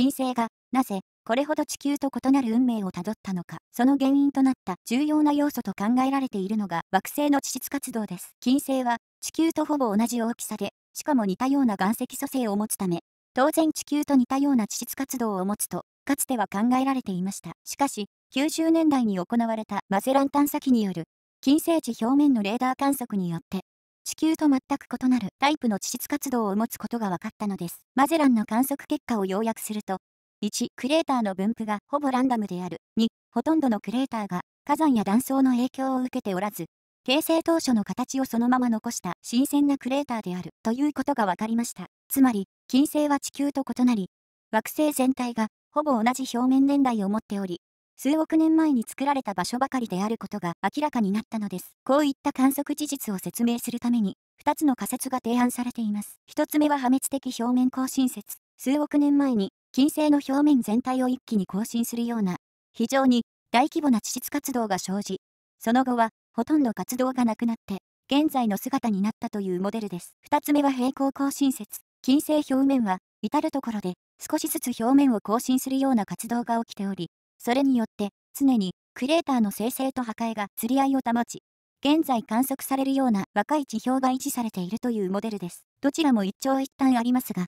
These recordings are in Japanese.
金星が、なぜ、これほど地球と異なる運命をたどったのか、その原因となった重要な要素と考えられているのが惑星の地質活動です。金星は地球とほぼ同じ大きさで、しかも似たような岩石組成を持つため、当然地球と似たような地質活動を持つと、かつては考えられていました。しかし、90年代に行われたマゼラン探査機による、金星地表面のレーダー観測によって、地球と全く異なるタイプの地質活動を持つことが分かったのです。マゼランの観測結果を要約すると、1、クレーターの分布がほぼランダムである。2、ほとんどのクレーターが火山や断層の影響を受けておらず、形成当初の形をそのまま残した新鮮なクレーターであるということが分かりました。つまり、金星は地球と異なり、惑星全体がほぼ同じ表面年代を持っており、数億年前に作られた場所ばかりであることが明らかになったのです。こういった観測事実を説明するために、2つの仮説が提案されています。1つ目は破滅的表面更新説。数億年前に、金星の表面全体を一気に更新するような、非常に大規模な地質活動が生じ、その後は、ほとんど活動がなくなって、現在の姿になったというモデルです。2つ目は平行更新説。金星表面は、至るところで少しずつ表面を更新するような活動が起きており、それによって常にクレーターの生成と破壊が釣り合いを保ち、現在観測されるような若い地表が維持されているというモデルです。どちらも一長一短ありますが、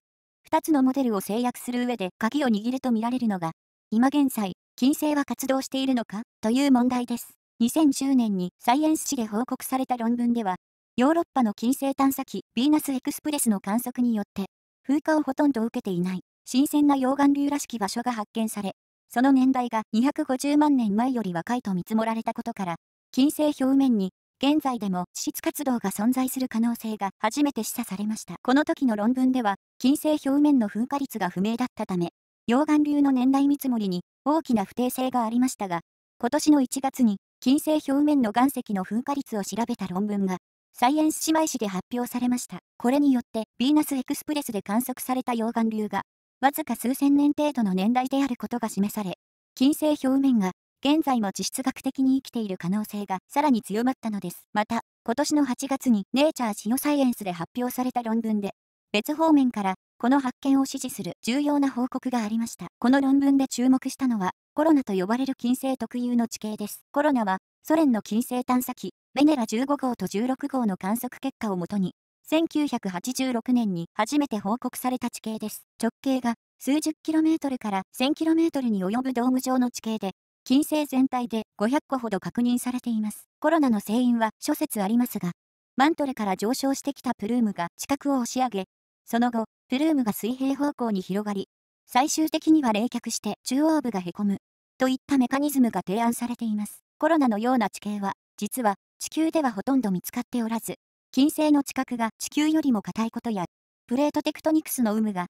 2つのモデルを制約する上で鍵を握るとみられるのが、今現在、金星は活動しているのかという問題です。2010年にサイエンス誌で報告された論文では、ヨーロッパの金星探査機ヴィーナスエクスプレスの観測によって、風化をほとんど受けていない、新鮮な溶岩流らしき場所が発見され、その年代が250万年前より若いと見積もられたことから、金星表面に現在でも地質活動が存在する可能性が初めて示唆されました。この時の論文では、金星表面の噴火率が不明だったため、溶岩流の年代見積もりに大きな不定性がありましたが、今年の1月に金星表面の岩石の噴火率を調べた論文が、サイエンス姉妹誌で発表されました。これによって、ヴィーナスエクスプレスで観測された溶岩流が、わずか数千年程度の年代であることが示され、金星表面が現在も地質学的に生きている可能性がさらに強まったのです。また、今年の8月にネイチャーシオサイエンスで発表された論文で、別方面からこの発見を支持する重要な報告がありました。この論文で注目したのは、コロナと呼ばれる金星特有の地形です。コロナはソ連の金星探査機、ベネラ15号と16号の観測結果をもとに、1986年に初めて報告された地形です。直径が数十キロメートルから1 0 0 0キロメートルに及ぶドーム状の地形で、金星全体で500個ほど確認されています。コロナの成因は諸説ありますが、マントルから上昇してきたプルームが地殻を押し上げ、その後、プルームが水平方向に広がり、最終的には冷却して中央部がへこむ、といったメカニズムが提案されています。コロナのような地形は、実は地球ではほとんど見つかっておらず、金星の地殻が地球よりも硬いことや、プレートテクトニクスの有無が、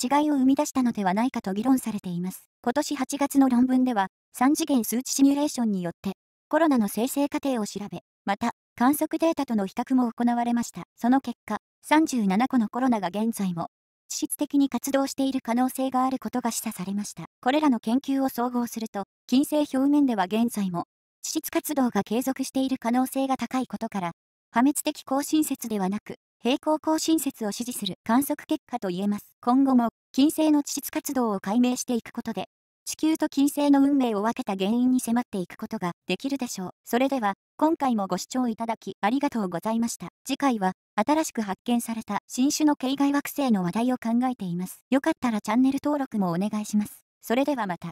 違いを生み出したのではないかと議論されています。今年8月の論文では、3次元数値シミュレーションによって、コロナの生成過程を調べ、また、観測データとの比較も行われました。その結果、37個のコロナが現在も、地質的に活動している可能性があることが示唆されました。これらの研究を総合すると、金星表面では現在も、地質活動が継続している可能性が高いことから、破滅的更新説ではなく、平行更新説を支持する観測結果と言えます。今後も、金星の地質活動を解明していくことで、地球と金星の運命を分けた原因に迫っていくことができるでしょう。それでは、今回もご視聴いただきありがとうございました。次回は、新しく発見された新種の系外惑星の話題を考えています。よかったらチャンネル登録もお願いします。それではまた。